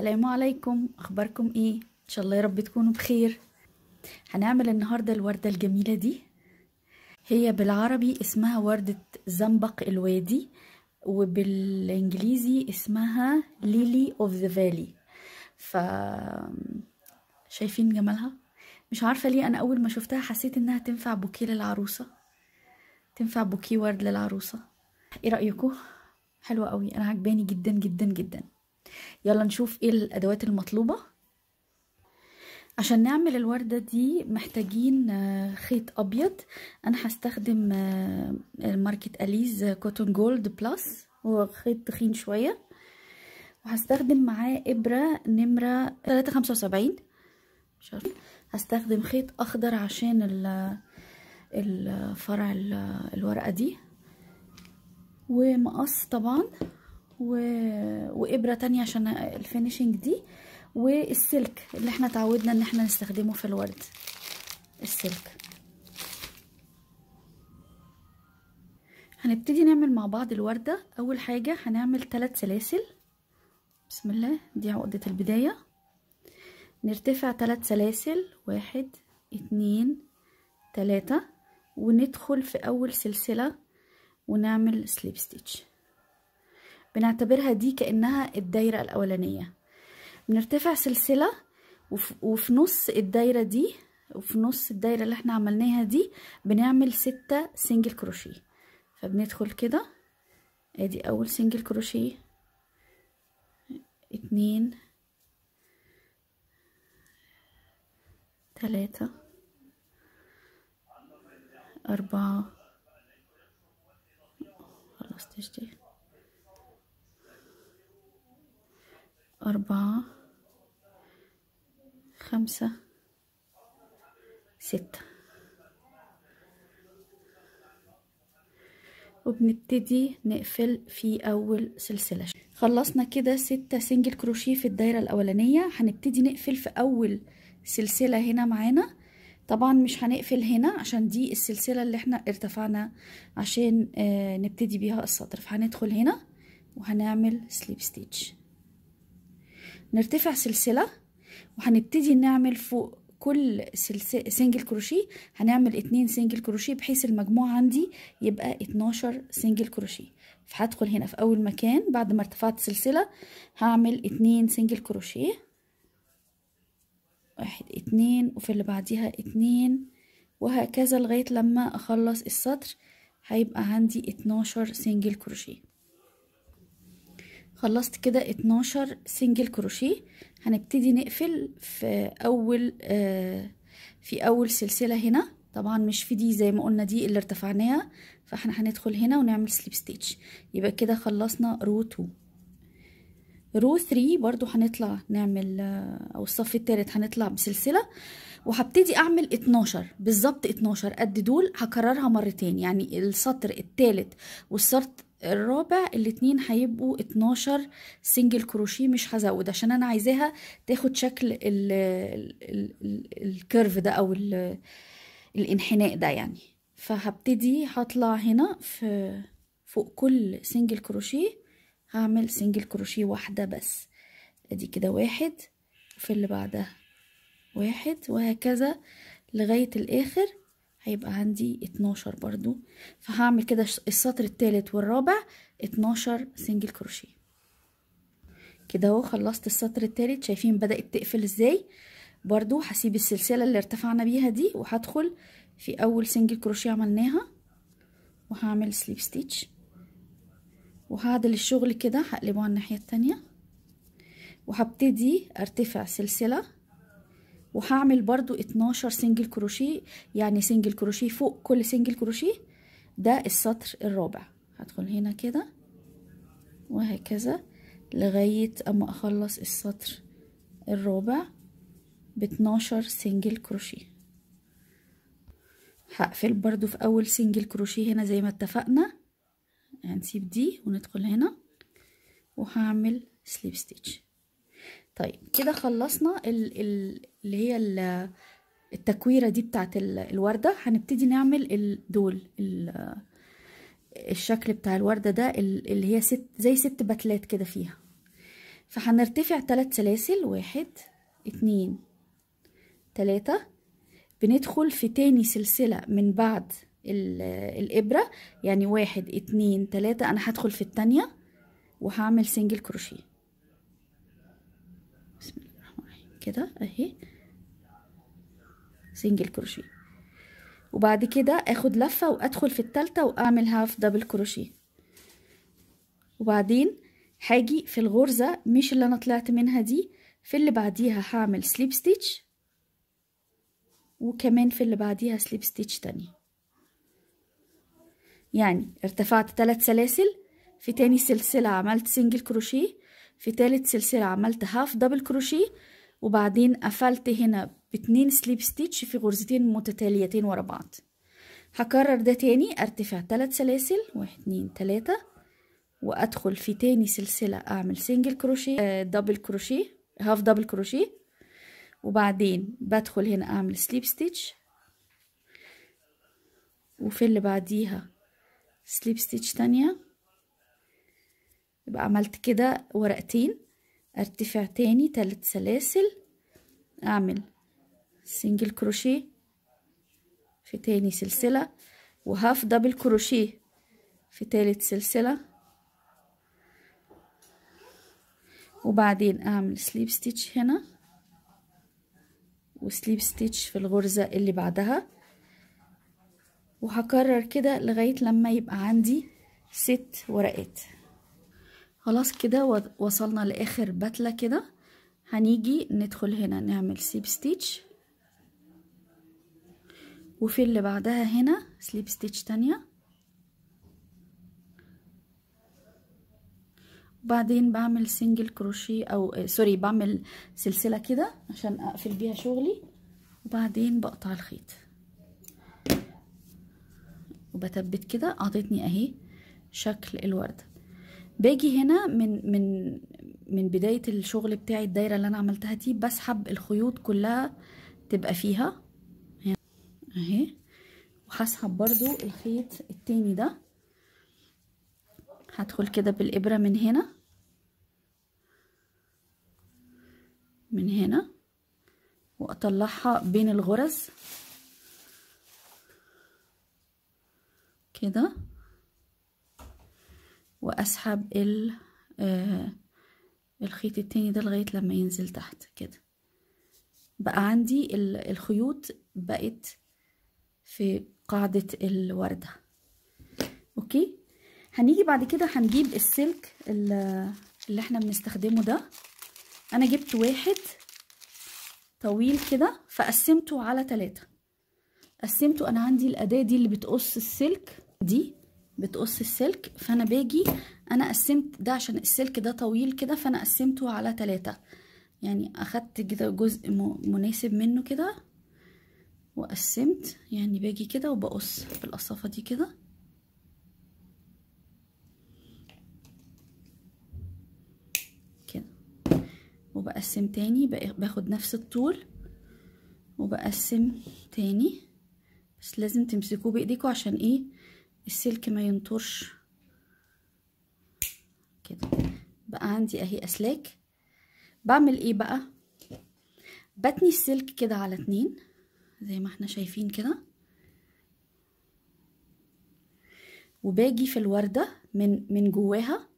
السلام عليكم اخباركم ايه ان شاء الله يا رب تكونوا بخير هنعمل النهارده الورده الجميله دي هي بالعربي اسمها ورده زنبق الوادي وبالانجليزي اسمها ليلي اوف ذا فالي ف شايفين جمالها مش عارفه ليه انا اول ما شفتها حسيت انها تنفع بوكيه للعروسه تنفع بوكيه ورد للعروسه ايه رايكم حلوه قوي انا عجباني جدا جدا جدا يلا نشوف ايه الادوات المطلوبه عشان نعمل الوردة دي محتاجين آه، خيط أبيض أنا هستخدم آه، ماركة أليز كوتون جولد بلس هو خيط تخين شوية وهستخدم معاه إبرة نمرة 375 خمسة وسبعين هستخدم خيط أخضر عشان الفرع الورقة دي ومقص طبعا و... وابره تانية عشان الفينيشنج دي والسلك اللي احنا تعودنا ان احنا نستخدمه في الورد السلك هنبتدي نعمل مع بعض الوردة اول حاجة هنعمل ثلاث سلاسل بسم الله دي عقدة البداية نرتفع ثلاث سلاسل واحد اتنين تلاتة وندخل في اول سلسلة ونعمل سليب ستيتش بنعتبرها دي كأنها الدايرة الأولانية بنرتفع سلسلة وفي نص الدايرة دي وفي نص الدايرة اللي احنا عملناها دي بنعمل ستة سنجل كروشيه فبندخل كده ادي اول سنجل كروشيه اتنين تلاتة أربعة خلصت اشتري أربعة خمسة ستة وبنبتدي نقفل في أول سلسلة خلصنا كده ستة سنجل كروشيه في الدايرة الأولانية هنبتدي نقفل في أول سلسلة هنا معانا طبعا مش هنقفل هنا عشان دي السلسلة اللي احنا ارتفعنا عشان آه، نبتدي بيها السطر فهندخل هنا وهنعمل سليب ستيتش نرتفع سلسلة وهنبتدي نعمل فوق كل سلسلة سنجل كروشيه هنعمل اتنين سنجل كروشيه بحيث المجموع عندي يبقى اتناشر سنجل كروشيه فهدخل هنا في اول مكان بعد ما ارتفعت سلسلة هعمل اتنين سنجل كروشيه واحد اتنين وفي اللي بعديها اتنين وهكذا لغاية لما اخلص السطر هيبقى عندي اتناشر سنجل كروشيه خلصت كده 12 سنجل كروشيه هنبتدي نقفل في اول آه في اول سلسله هنا طبعا مش في دي زي ما قلنا دي اللي ارتفعناها فاحنا هندخل هنا ونعمل سليب ستيتش يبقى كده خلصنا رو 2 رو 3 برضو هنطلع نعمل آه، او الصف الثالث هنطلع بسلسله وهبتدي اعمل 12 بالظبط 12 قد دول هكررها مرتين يعني السطر الثالث والسطر الرابع الاتنين هيبقوا اتناشر سنجل كروشيه مش هزود عشان انا عايزاها تاخد شكل ال ال ال الكيرف ده او الانحناء ده يعني فهبتدي هطلع هنا في فوق كل سنجل كروشيه هعمل سنجل كروشيه واحده بس ادي كده واحد في اللي بعدها واحد وهكذا لغايه الاخر هيبقى عندي اتناشر برضو فهعمل كده السطر الثالث والرابع اتناشر سنجل كروشيه كده اهو خلصت السطر الثالث شايفين بدات تقفل ازاي برضو هسيب السلسله اللي ارتفعنا بيها دي وهدخل في اول سنجل كروشيه عملناها وهعمل سليب ستيتش وهعدل الشغل كده هقلبه على الناحيه التانية وهبتدي ارتفع سلسله وهعمل برضو 12 سنجل كروشيه يعني سنجل كروشيه فوق كل سنجل كروشيه ده السطر الرابع هدخل هنا كده وهكذا لغاية اما اخلص السطر الرابع ب 12 سنجل كروشيه هقفل برضو في اول سنجل كروشيه هنا زي ما اتفقنا هنسيب دي وندخل هنا وهعمل سليب ستيتش طيب كده خلصنا ال ال اللي هي ال التكويره دي بتاعت الورده هنبتدي نعمل دول الشكل بتاع الورده ده اللي هي ست زي ست بتلات كده فيها فهنرتفع ثلاث سلاسل واحد اتنين تلاتة بندخل في تاني سلسلة من بعد الإبرة يعني واحد اتنين تلاتة أنا هدخل في التانية وهعمل سنجل كروشيه كده اهي سنجل كروشيه وبعد كده اخد لفه وادخل في الثالثه واعمل هاف دبل كروشيه وبعدين هاجي في الغرزه مش اللي انا طلعت منها دي في اللي بعديها هعمل سليب ستيتش وكمان في اللي بعديها سليب ستيتش تاني يعني ارتفعت ثلاث سلاسل في تاني سلسله عملت سنجل كروشيه في تالت سلسله عملت هاف دبل كروشيه وبعدين قفلت هنا باتنين سليب ستيتش في غرزتين متتاليتين ورا بعض هكرر ده تاني ارتفع تلات سلاسل واحد اتنين تلاتة وادخل في تاني سلسلة اعمل سنجل كروشيه دبل كروشيه هاف دبل كروشيه وبعدين بدخل هنا اعمل سليب ستيتش وفي اللي بعديها سليب ستيتش تانية يبقى عملت كده ورقتين ارتفع تاني تلات سلاسل اعمل سنجل كروشيه في تاني سلسلة وهاف دبل كروشيه في تالت سلسلة وبعدين اعمل سليب ستيتش هنا وسليب ستيتش في الغرزة اللي بعدها وهكرر كده لغاية لما يبقى عندي ست ورقات خلاص كده وصلنا لاخر بتله كده هنيجي ندخل هنا نعمل سليب ستيتش وفي اللي بعدها هنا سليب ستيتش تانية وبعدين بعمل سنجل كروشيه او سوري بعمل سلسله كده عشان اقفل بيها شغلي وبعدين بقطع الخيط وبثبت كده اعطيتني اهي شكل الورده باجي هنا من من من بداية الشغل بتاعي الدايرة اللي انا عملتها دي بسحب الخيوط كلها تبقى فيها اهي وهسحب برضو الخيط التاني ده هدخل كده بالابرة من هنا من هنا واطلعها بين الغرز كده واسحب ال آه الخيط التاني ده لغاية لما ينزل تحت كده بقى عندي الخيوط بقت في قاعدة الوردة اوكي هنيجي بعد كده هنجيب السلك اللي احنا بنستخدمه ده انا جبت واحد طويل كده فقسمته على تلاتة قسمته انا عندي الاداة دي اللي بتقص السلك دي بتقص السلك فانا باجي انا قسمت ده عشان السلك ده طويل كده فانا قسمته على تلاتة يعني اخدت كده جزء مناسب منه كده وقسمت يعني باجي كده وبقص في القصافه دي كده وبقسم تاني باخد نفس الطول وبقسم تاني بس لازم تمسكوه بايديكوا عشان ايه السلك ما ينطرش كده بقى عندي اهي اسلاك بعمل ايه بقى بتني السلك كده على اتنين زي ما احنا شايفين كده وباجي في الوردة من من جواها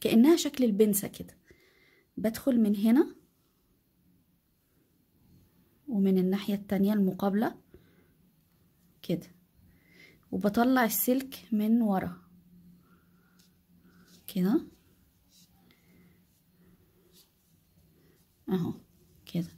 كأنها شكل البنسة كده بدخل من هنا ومن الناحية التانية المقابلة كده وبطلع السلك من ورا كده اهو كده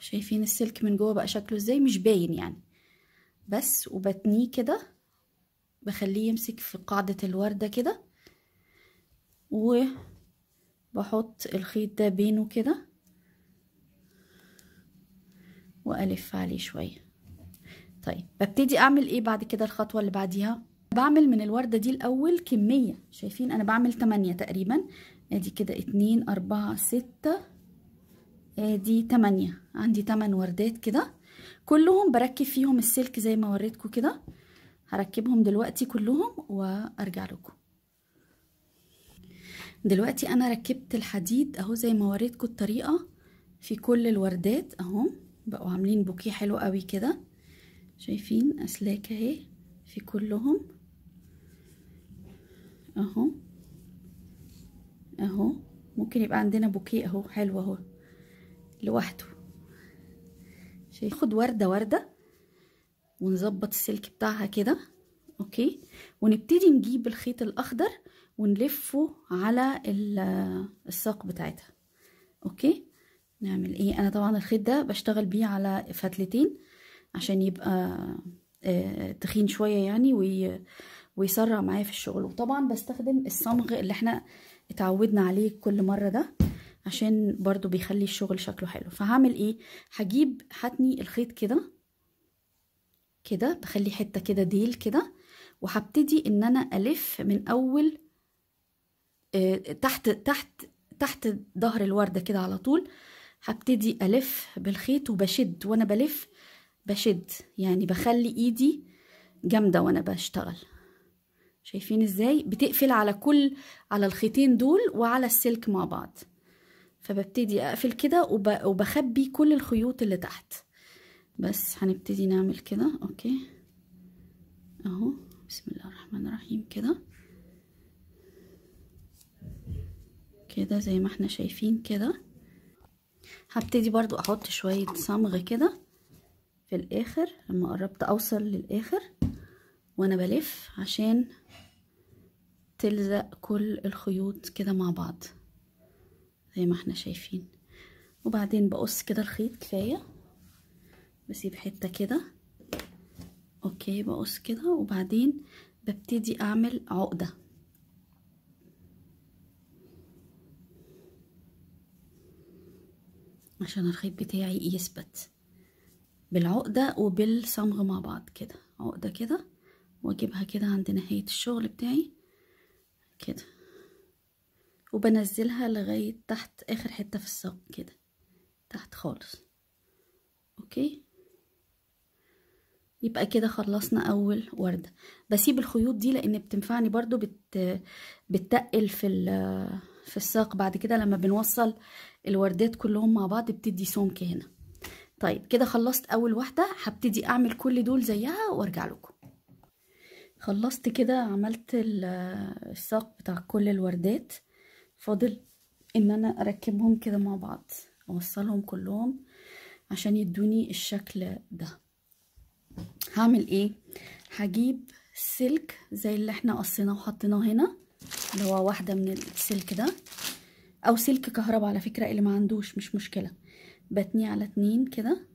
شايفين السلك من جوه بقى شكله ازاي مش باين يعني بس وبتنيه كده بخليه يمسك في قاعدة الوردة كده وبحط الخيط ده بينه كده وألف عليه شوية طيب ببتدي اعمل ايه بعد كده الخطوه اللي بعديها بعمل من الورده دي الاول كميه شايفين انا بعمل 8 تقريبا ادي كده 2 4 6 ادي 8 عندي 8 وردات كده كلهم بركب فيهم السلك زي ما وريتكم كده هركبهم دلوقتي كلهم وارجع لكم دلوقتي انا ركبت الحديد اهو زي ما وريتكم الطريقه في كل الوردات اهو بقوا عاملين بوكيه حلو قوي كده شايفين اسلاك اهي في كلهم اهو اهو ممكن يبقى عندنا بوكيه اهو حلو اهو لوحده ناخد ورده ورده ونظبط السلك بتاعها كده اوكي ونبتدي نجيب الخيط الاخضر ونلفه على الساق بتاعتها اوكي نعمل ايه انا طبعا الخيط ده بشتغل بيه على فتلتين عشان يبقى آه، تخين شويه يعني ويسرع معايا في الشغل وطبعا بستخدم الصمغ اللي احنا اتعودنا عليه كل مره ده عشان برضو بيخلي الشغل شكله حلو فهعمل ايه هجيب حتني الخيط كده كده بخلي حته كده ديل كده وهبتدي ان انا الف من اول آه، تحت تحت تحت ظهر الورده كده على طول هبتدي الف بالخيط وبشد وانا بلف بشد يعني بخلي ايدي جامدة وانا بشتغل شايفين ازاي بتقفل على كل على الخيطين دول وعلى السلك مع بعض فببتدي اقفل كده وب... وبخبي كل الخيوط اللي تحت بس هنبتدي نعمل كده اوكي اهو بسم الله الرحمن الرحيم كده كده زي ما احنا شايفين كده هبتدي برضو احط شوية صمغ كده في الاخر لما قربت اوصل للاخر وانا بلف عشان تلزق كل الخيوط كده مع بعض زي ما احنا شايفين وبعدين بقص كده الخيط كفايه بسيب حته كده اوكي بقص كده وبعدين ببتدي اعمل عقده عشان الخيط بتاعي يثبت بالعقدة وبالصمغ مع بعض كده عقدة كده واجيبها كده عند نهاية الشغل بتاعي كده وبنزلها لغاية تحت اخر حتة في الصمغ كده تحت خالص اوكي يبقى كده خلصنا اول وردة بسيب الخيوط دي لان بتنفعني برضو بت... بتتقل في ال... في الساق بعد كده لما بنوصل الوردات كلهم مع بعض بتدي سمك هنا طيب كده خلصت اول واحده هبتدي اعمل كل دول زيها وارجع لكم خلصت كده عملت الساق بتاع كل الوردات فاضل ان انا اركبهم كده مع بعض اوصلهم كلهم عشان يدوني الشكل ده هعمل ايه هجيب سلك زي اللي احنا قصيناه وحطيناه هنا اللي هو واحده من السلك ده او سلك كهرباء على فكره اللي ما عندوش مش مشكله بتني على اتنين كده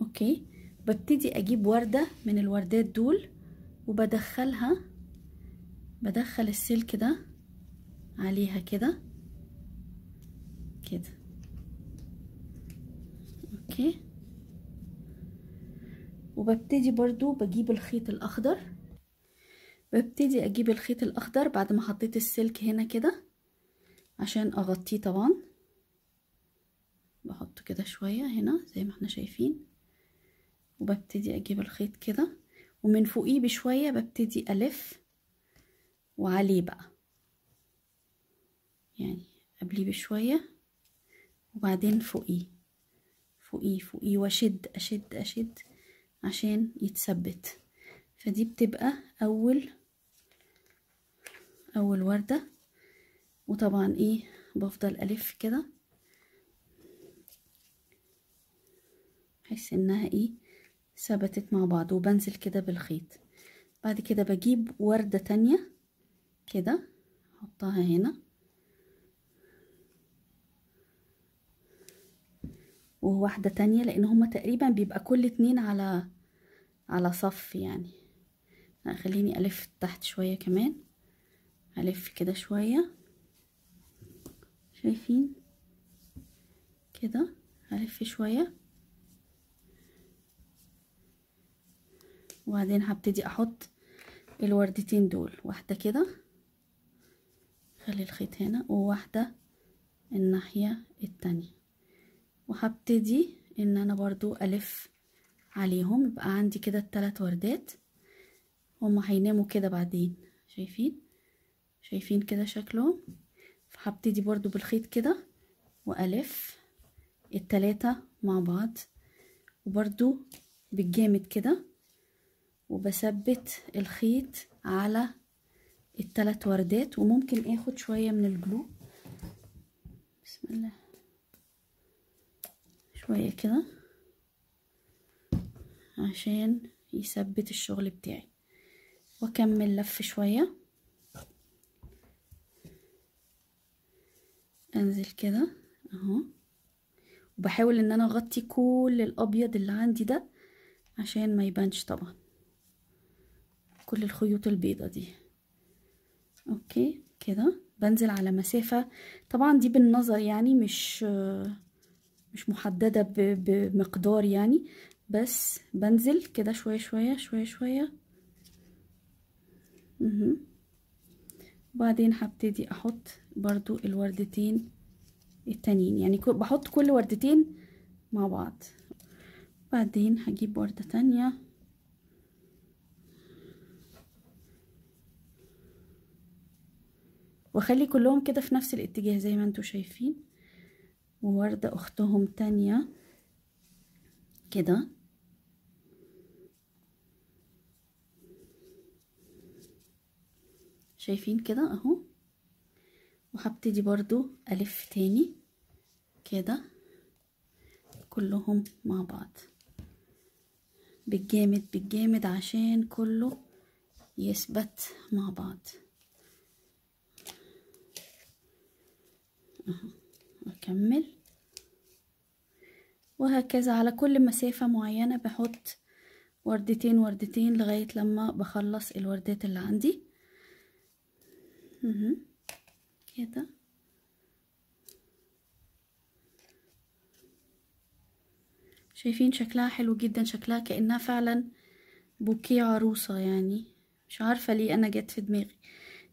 اوكي ببتدي اجيب وردة من الوردات دول وبدخلها بدخل السلك ده عليها كده كده اوكي وببتدي برضو بجيب الخيط الاخضر ببتدي اجيب الخيط الاخضر بعد ما حطيت السلك هنا كده عشان اغطيه طبعا بحط كده شوية هنا زي ما احنا شايفين وببتدي اجيب الخيط كده ومن فوقيه بشوية ببتدي الف وعليه بقى يعني قبليه بشوية وبعدين فوقيه فوقيه فوقيه واشد اشد اشد عشان يتثبت فدي بتبقى اول اول وردة وطبعا ايه بفضل الف كده بحيث انها ايه ثبتت مع بعض وبنزل كده بالخيط بعد كده بجيب وردة تانية كده احطها هنا وواحدة تانية لان هما تقريبا بيبقى كل اتنين على على صف يعني خليني الف تحت شوية كمان الف كده شوية شايفين كده الف شوية وبعدين هبتدي احط الوردتين دول واحده كده خلي الخيط هنا وواحده الناحيه التانية وهبتدي ان انا برضو الف عليهم يبقى عندي كده التلات وردات هما هيناموا كده بعدين شايفين شايفين كده شكلهم فهبتدي برضو بالخيط كده والف التلاتة مع بعض وبرضو بالجامد كده وبثبت الخيط على التلات وردات وممكن اخد شوية من الجلو بسم الله شوية كده عشان يثبت الشغل بتاعي واكمل لف شوية انزل كده اهو وبحاول ان انا اغطي كل الابيض اللي عندي ده عشان ما يبانش طبعا كل الخيوط البيضة دي اوكي كده بنزل على مسافة طبعا دي بالنظر يعني مش مش محددة بمقدار يعني بس بنزل كده شوية شوية شوية شوية وبعدين هبتدي احط برضو الوردتين التانيين يعني بحط كل وردتين مع بعض بعدين هجيب وردة تانية واخلي كلهم كده في نفس الاتجاه زي ما انتوا شايفين ووردة اختهم تانية كده شايفين كده اهو وهبتدي برضو الف تاني كده كلهم مع بعض بالجامد بالجامد عشان كله يثبت مع بعض اكمل وهكذا على كل مسافة معينة بحط وردتين وردتين لغاية لما بخلص الوردات اللي عندي كده شايفين شكلها حلو جدا شكلها كأنها فعلا بوكيه عروسة يعني مش عارفة ليه أنا جت في دماغي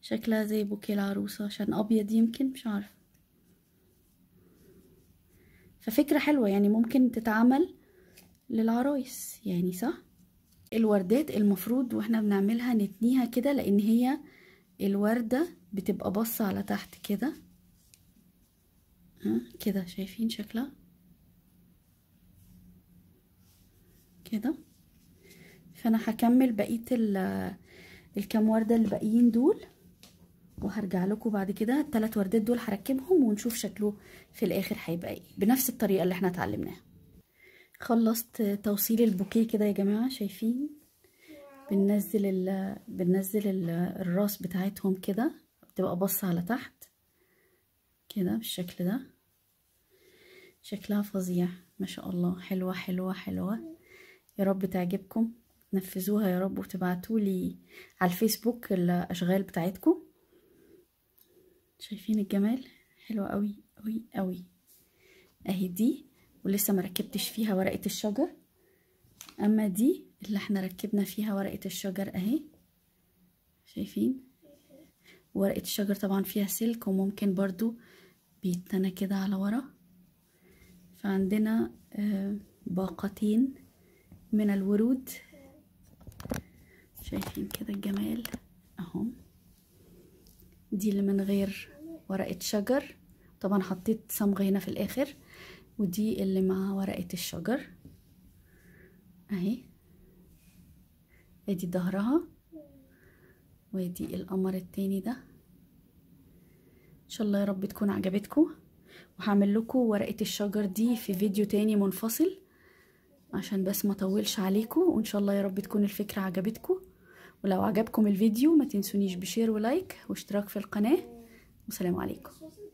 شكلها زي بوكيه العروسة عشان أبيض يمكن مش عارفة ففكرة حلوة يعني ممكن تتعمل للعرايس يعني صح الوردات المفروض واحنا بنعملها نتنيها كده لان هي الوردة بتبقى باصة على تحت كده كده شايفين شكلها كده فانا هكمل بقية الكام وردة اللي دول وهرجع لكم بعد كده التلات وردات دول هركبهم ونشوف شكله في الاخر هيبقى ايه بنفس الطريقه اللي احنا اتعلمناها خلصت توصيل البوكيه كده يا جماعه شايفين بننزل ال... بننزل ال... الراس بتاعتهم كده بتبقى باصه على تحت كده بالشكل ده شكلها فظيع ما شاء الله حلوه حلوه حلوه يا رب تعجبكم نفذوها يا رب وتبعتولي على الفيسبوك الاشغال بتاعتكم شايفين الجمال حلوة قوي قوي قوي اهي دي ولسه ما ركبتش فيها ورقة الشجر اما دي اللي احنا ركبنا فيها ورقة الشجر اهي شايفين ورقة الشجر طبعا فيها سلك وممكن برضو بيتنى كده على ورا فعندنا آه، باقتين من الورود شايفين كده الجمال اهم دي اللي من غير ورقة شجر طبعا حطيت صمغ هنا في الآخر ودي اللي مع ورقة الشجر اهي ادي ظهرها وادي القمر التاني ده ان شاء الله يا رب تكون عجبتكم وهعمل لكم ورقه الشجر دي في فيديو تاني منفصل عشان بس ما طولش عليكم وان شاء الله يا رب تكون الفكره عجبتكم ولو عجبكم الفيديو ما تنسونيش بشير ولايك واشتراك في القناة والسلام عليكم